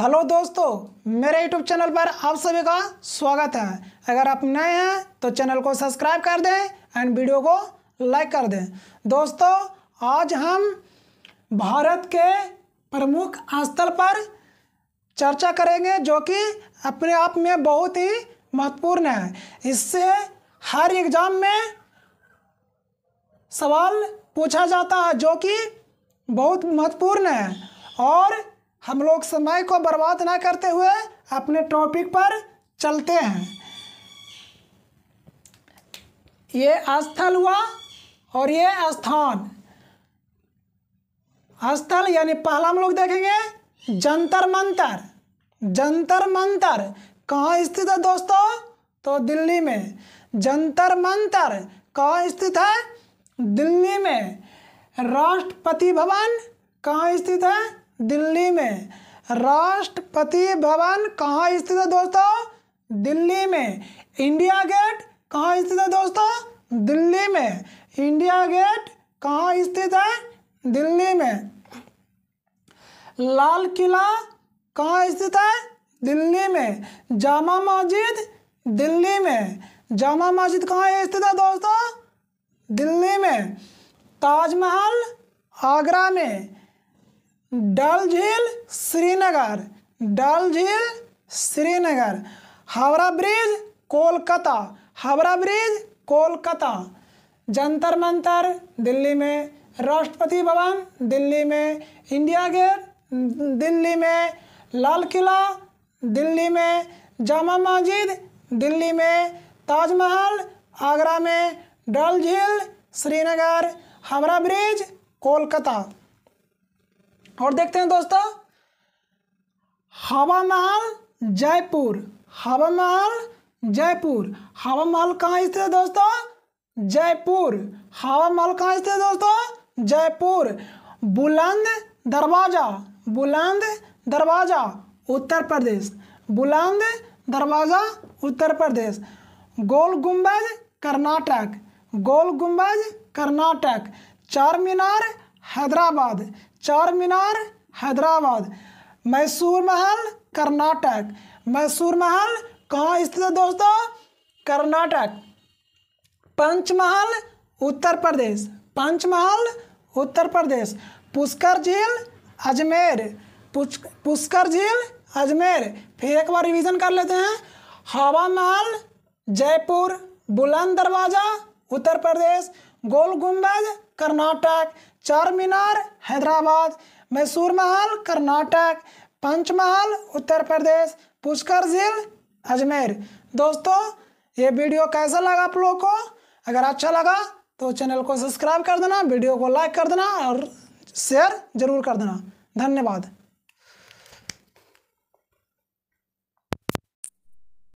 hello दोस्तों मेरे YouTube channel पर आप सभी का स्वागत है अगर आप नए हैं तो चैनल को सब्सक्राइब कर दें एंड वीडियो को लाइक कर दें दोस्तों आज हम भारत के प्रमुख स्थल पर चर्चा करेंगे जो कि अपने आप में बहुत ही महत्वपूर्ण है इससे हर एग्ज़ाम में सवाल पूछा जाता है जो कि बहुत महत्वपूर्ण है और हम लोग समय को बर्बाद ना करते हुए अपने टॉपिक पर चलते हैं ये स्थल हुआ और ये स्थान स्थल यानी पहला हम लोग देखेंगे जंतर मंतर जंतर मंतर कहाँ स्थित है दोस्तों तो दिल्ली में जंतर मंतर कहाँ स्थित है दिल्ली में राष्ट्रपति भवन कहाँ स्थित है दिल्ली में राष्ट्रपति भवन कहाँ स्थित है दोस्तों दिल्ली में इंडिया गेट कहाँ स्थित है दोस्तों दिल्ली में इंडिया गेट कहाँ स्थित है दिल्ली में लाल किला कहाँ स्थित है दिल्ली में जामा मस्जिद दिल्ली में जामा मस्जिद कहाँ स्थित है दोस्तों दिल्ली में ताजमहल आगरा में डल झील श्रीनगर डल झील श्रीनगर हावड़ा ब्रिज कोलकाता हावड़ा ब्रिज कोलकाता जंतर मंतर दिल्ली में राष्ट्रपति भवन दिल्ली में इंडिया गेट दिल्ली में लाल किला दिल्ली में जामा मस्जिद दिल्ली में ताजमहल आगरा में डल झील श्रीनगर हावड़ा ब्रिज कोलकाता और देखते हैं दोस्तों हवा महल जयपुर हवा महल जयपुर हवा महल कहाँ स्थित है दोस्तों जयपुर हवा महल कहाँ स्थित है दोस्तों जयपुर बुलंद दरवाज़ा बुलंद दरवाज़ा उत्तर प्रदेश बुलंद दरवाज़ा उत्तर प्रदेश गोल गुंबज कर्नाटक गोल गुंबज कर्नाटक चार मीनार हैदराबाद चार मीनार हैदराबाद मैसूर महल कर्नाटक मैसूर महल कहाँ स्थित है दोस्तों कर्नाटक पंचमहल उत्तर प्रदेश पंचमहल उत्तर प्रदेश पुष्कर झील अजमेर पुष्कर झील अजमेर फिर एक बार रिवीजन कर लेते हैं हवा महल जयपुर बुलंद दरवाज़ा उत्तर प्रदेश गोल गुम्बद कर्नाटक चार मीनार हैदराबाद मैसूर महल कर्नाटक पंचमहल उत्तर प्रदेश पुष्कर झील अजमेर दोस्तों ये वीडियो कैसा लगा आप लोगों को अगर अच्छा लगा तो चैनल को सब्सक्राइब कर देना वीडियो को लाइक कर देना और शेयर ज़रूर कर देना धन्यवाद